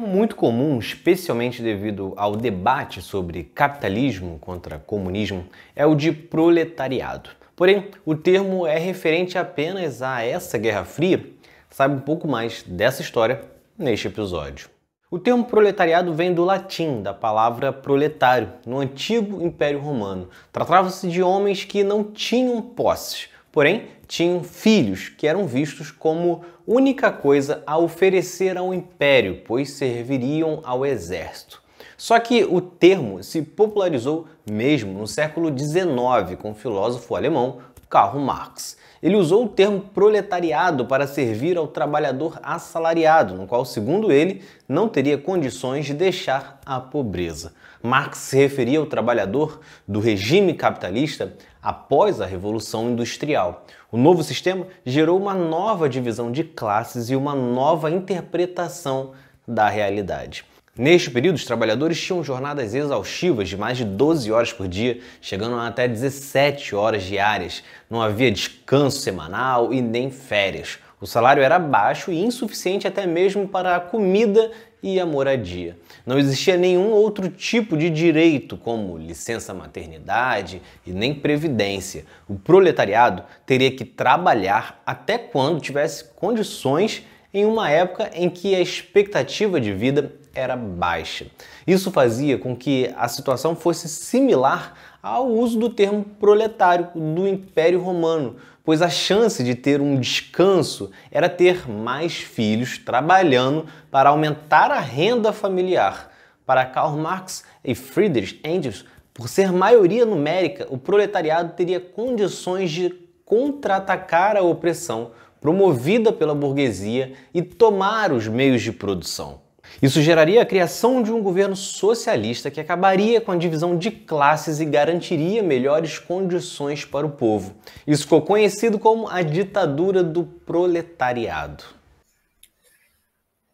Muito comum, especialmente devido ao debate sobre capitalismo contra comunismo, é o de proletariado. Porém, o termo é referente apenas a essa Guerra Fria. Sabe um pouco mais dessa história neste episódio. O termo proletariado vem do latim, da palavra proletário, no antigo Império Romano. Tratava-se de homens que não tinham posses, Porém, tinham filhos que eram vistos como única coisa a oferecer ao império, pois serviriam ao exército. Só que o termo se popularizou mesmo no século XIX com o filósofo alemão Karl Marx. Ele usou o termo proletariado para servir ao trabalhador assalariado, no qual, segundo ele, não teria condições de deixar a pobreza. Marx se referia ao trabalhador do regime capitalista após a Revolução Industrial. O novo sistema gerou uma nova divisão de classes e uma nova interpretação da realidade. Neste período, os trabalhadores tinham jornadas exaustivas de mais de 12 horas por dia, chegando a até 17 horas diárias. Não havia descanso semanal e nem férias. O salário era baixo e insuficiente até mesmo para a comida e a moradia. Não existia nenhum outro tipo de direito, como licença maternidade e nem previdência. O proletariado teria que trabalhar até quando tivesse condições em uma época em que a expectativa de vida era baixa. Isso fazia com que a situação fosse similar ao uso do termo proletário do Império Romano, pois a chance de ter um descanso era ter mais filhos trabalhando para aumentar a renda familiar. Para Karl Marx e Friedrich Engels, por ser maioria numérica, o proletariado teria condições de contra-atacar a opressão promovida pela burguesia e tomar os meios de produção. Isso geraria a criação de um governo socialista que acabaria com a divisão de classes e garantiria melhores condições para o povo. Isso ficou conhecido como a ditadura do proletariado.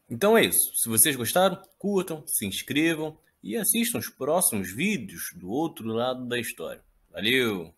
Então é isso. Se vocês gostaram, curtam, se inscrevam e assistam os próximos vídeos do outro lado da história. Valeu!